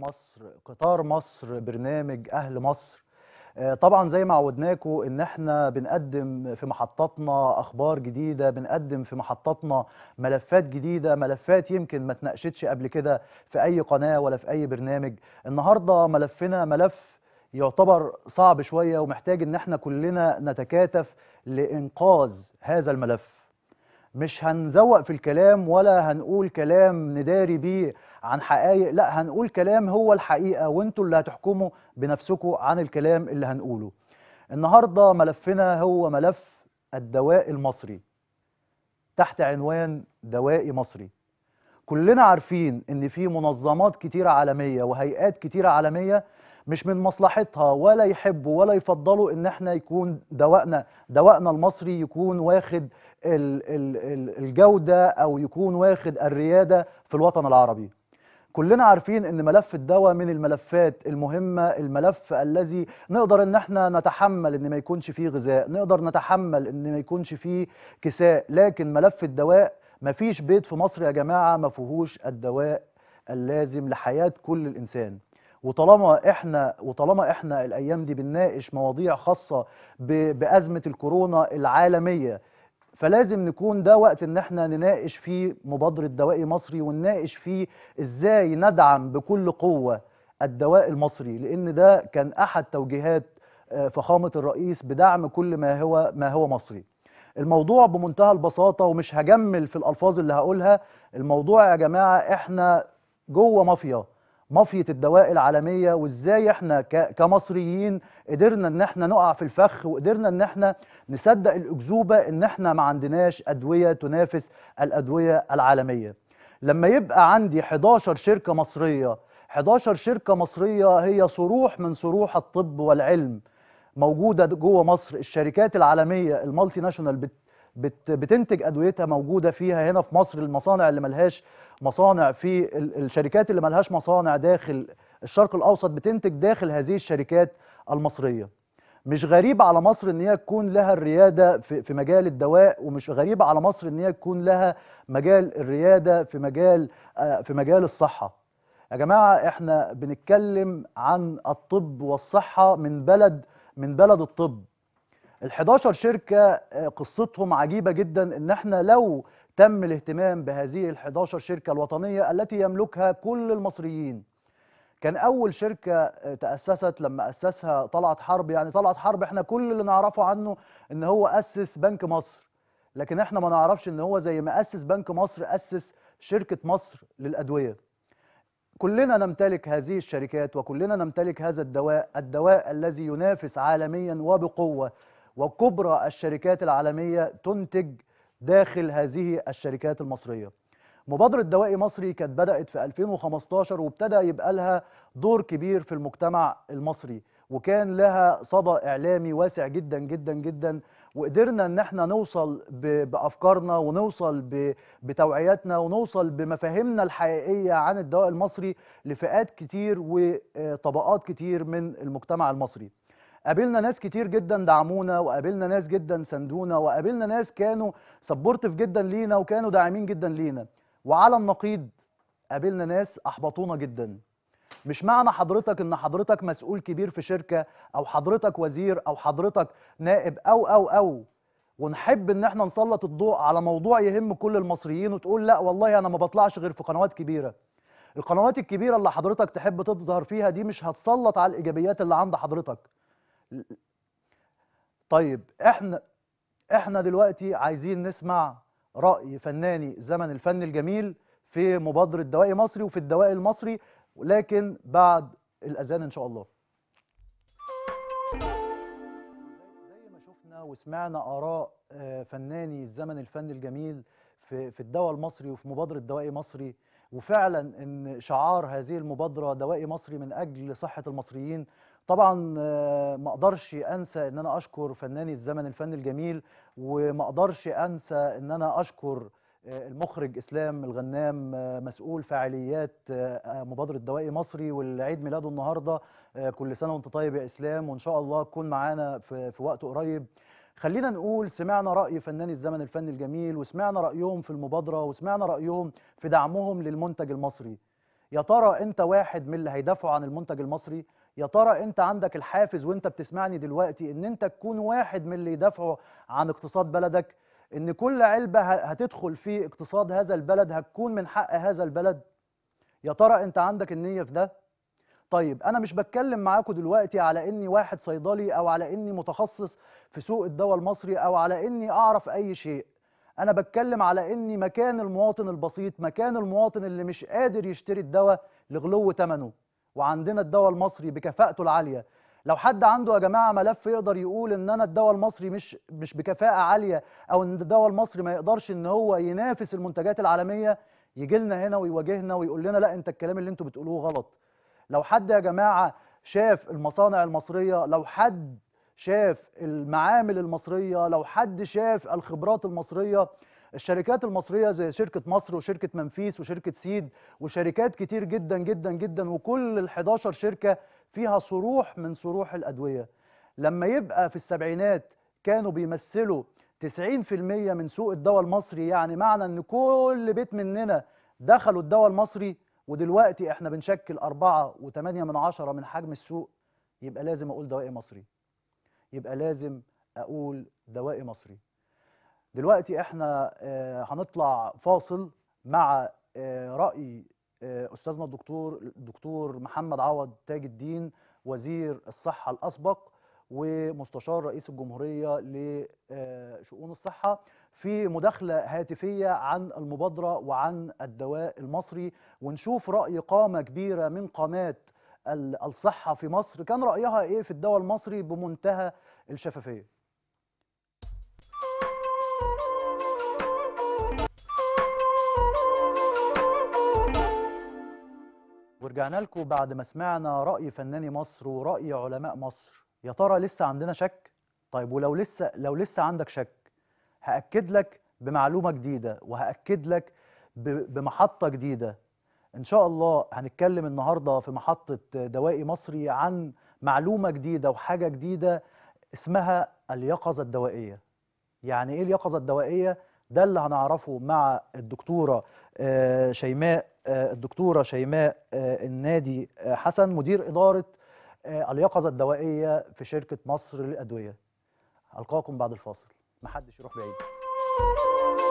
مصر قطار مصر برنامج اهل مصر آه، طبعا زي ما عودناكم ان احنا بنقدم في محطاتنا اخبار جديده بنقدم في محطاتنا ملفات جديده ملفات يمكن ما اتناقشتش قبل كده في اي قناه ولا في اي برنامج النهارده ملفنا ملف يعتبر صعب شويه ومحتاج ان احنا كلنا نتكاتف لانقاذ هذا الملف مش هنزوق في الكلام ولا هنقول كلام نداري بيه عن حقائق لا هنقول كلام هو الحقيقه وانتوا اللي هتحكموا بنفسكم عن الكلام اللي هنقوله النهارده ملفنا هو ملف الدواء المصري تحت عنوان دوائي مصري كلنا عارفين ان في منظمات كتيره عالميه وهيئات كتيره عالميه مش من مصلحتها ولا يحبوا ولا يفضلوا ان احنا يكون دوائنا دوائنا المصري يكون واخد الجوده او يكون واخد الرياده في الوطن العربي كلنا عارفين ان ملف الدواء من الملفات المهمه الملف الذي نقدر ان احنا نتحمل ان ما يكونش فيه غذاء نقدر نتحمل ان ما يكونش فيه كساء لكن ملف الدواء مفيش بيت في مصر يا جماعه ما فيهوش الدواء اللازم لحياه كل الانسان وطالما احنا وطالما احنا الايام دي بنناقش مواضيع خاصه بازمه الكورونا العالميه فلازم نكون ده وقت ان احنا نناقش فيه مبادره دوائي مصري ونناقش فيه ازاي ندعم بكل قوه الدواء المصري لان ده كان احد توجيهات آه، فخامه الرئيس بدعم كل ما هو ما هو مصري الموضوع بمنتهى البساطه ومش هجمل في الالفاظ اللي هقولها الموضوع يا جماعه احنا جوه مافيا مافية الدواء العالمية وازاي احنا كمصريين قدرنا ان احنا نقع في الفخ وقدرنا ان احنا نصدق الأكذوبة ان احنا ما عندناش أدوية تنافس الأدوية العالمية لما يبقى عندي 11 شركة مصرية 11 شركة مصرية هي صروح من صروح الطب والعلم موجودة جوه مصر الشركات العالمية المالتي ناشونال بت بتنتج ادويتها موجوده فيها هنا في مصر المصانع اللي ملهاش مصانع في الشركات اللي ملهاش مصانع داخل الشرق الاوسط بتنتج داخل هذه الشركات المصريه مش غريب على مصر ان هي تكون لها الرياده في, في مجال الدواء ومش غريب على مصر ان هي تكون لها مجال الرياده في مجال آه، في مجال الصحه يا جماعه احنا بنتكلم عن الطب والصحه من بلد من بلد الطب ال 11 شركه آه، قصتهم عجيبه جدا ان احنا لو تم الاهتمام بهذه ال 11 شركه الوطنيه التي يملكها كل المصريين كان اول شركه آه، تاسست لما اسسها طلعت حرب يعني طلعت حرب احنا كل اللي نعرفه عنه ان هو اسس بنك مصر لكن احنا ما نعرفش ان هو زي ما اسس بنك مصر اسس شركه مصر للادويه كلنا نمتلك هذه الشركات وكلنا نمتلك هذا الدواء الدواء الذي ينافس عالميا وبقوه وكبرى الشركات العالمية تنتج داخل هذه الشركات المصرية مبادرة دوائي مصري كانت بدأت في 2015 وابتدى يبقى لها دور كبير في المجتمع المصري وكان لها صدى إعلامي واسع جدا جدا جدا وقدرنا ان احنا نوصل بافكارنا ونوصل بتوعياتنا ونوصل بمفاهيمنا الحقيقيه عن الدواء المصري لفئات كتير وطبقات كتير من المجتمع المصري قابلنا ناس كتير جدا دعمونا وقابلنا ناس جدا ساندونا وقابلنا ناس كانوا سبورتيف جدا لينا وكانوا داعمين جدا لينا وعلى النقيض قابلنا ناس احبطونا جدا مش معنى حضرتك ان حضرتك مسؤول كبير في شركه او حضرتك وزير او حضرتك نائب او او او ونحب ان احنا نسلط الضوء على موضوع يهم كل المصريين وتقول لا والله انا ما بطلعش غير في قنوات كبيره القنوات الكبيره اللي حضرتك تحب تظهر فيها دي مش هتسلط على الايجابيات اللي عند حضرتك طيب احنا احنا دلوقتي عايزين نسمع راي فناني زمن الفن الجميل في مبادره دوائي مصري وفي الدوائي المصري لكن بعد الاذان ان شاء الله زي ما شفنا وسمعنا اراء آه، فناني زمن الفن الجميل في في الدواء المصري وفي مبادره دوائي مصري وفعلا ان شعار هذه المبادره دوائي مصري من اجل صحه المصريين طبعا آه، ما اقدرش انسى ان انا اشكر فناني الزمن الفن الجميل وما اقدرش انسى ان انا اشكر آه، المخرج اسلام الغنام آه، مسؤول فعاليات مبادره دوائي مصري والعيد ميلاده النهارده كل سنه وانت طيب يا اسلام وان شاء الله تكون معانا في وقت قريب خلينا نقول سمعنا راي فناني الزمن الفن الجميل وسمعنا رايهم في المبادره وسمعنا رايهم في دعمهم للمنتج المصري يا ترى انت واحد من اللي هيدافعوا عن المنتج المصري يا ترى انت عندك الحافز وانت بتسمعني دلوقتي ان انت تكون واحد من اللي يدافعوا عن اقتصاد بلدك ان كل علبه هتدخل في اقتصاد هذا البلد هتكون من حق هذا البلد يا ترى انت عندك النيه في ده طيب انا مش بتكلم معاكم دلوقتي على اني واحد صيدلي او على اني متخصص في سوق الدواء المصري او على اني اعرف اي شيء انا بتكلم على اني مكان المواطن البسيط مكان المواطن اللي مش قادر يشتري الدواء لغلو ثمنه وعندنا الدواء المصري بكفاءته العاليه لو حد عنده يا جماعه ملف يقدر يقول ان انا الدواء المصري مش مش بكفاءه عاليه او ان الدواء المصري ما يقدرش ان هو ينافس المنتجات العالميه يجي لنا هنا ويواجهنا ويقول لنا لا انت الكلام اللي انتوا بتقولوه غلط لو حد يا جماعه شاف المصانع المصريه لو حد شاف المعامل المصريه لو حد شاف الخبرات المصريه الشركات المصرية زي شركة مصر وشركة منفيس وشركة سيد وشركات كتير جدا جدا جدا وكل ال 11 شركة فيها صروح من صروح الأدوية لما يبقى في السبعينات كانوا بيمثلوا 90% من سوق الدواء المصري يعني معنى ان كل بيت مننا دخلوا الدواء المصري ودلوقتي احنا بنشكل 4.8 من, من حجم السوق يبقى لازم اقول دوائي مصري يبقى لازم اقول دوائي مصري دلوقتي احنا آه، هنطلع فاصل مع آه، راي آه، استاذنا الدكتور الدكتور محمد عوض تاج الدين وزير الصحه الاسبق ومستشار رئيس الجمهوريه لشؤون الصحه في مداخله هاتفيه عن المبادره وعن الدواء المصري ونشوف راي قامه كبيره من قامات الصحه في مصر كان رايها ايه في الدواء المصري بمنتهى الشفافيه ورجعنا لكم بعد ما سمعنا رأي فناني مصر ورأي علماء مصر يا ترى لسه عندنا شك؟ طيب ولو لسه لو لسه عندك شك هأكد لك بمعلومة جديدة وهأكد لك بمحطة جديدة ان شاء الله هنتكلم النهارده في محطه دوائي مصري عن معلومه جديده وحاجه جديده اسمها اليقظه الدوائيه يعني ايه اليقظه الدوائيه ده اللي هنعرفه مع الدكتوره آه، شيماء آه، الدكتوره شيماء آه، النادي حسن مدير اداره اليقظه الدوائيه في شركه مصر للادويه القاكم بعد الفاصل محدش يروح بعيد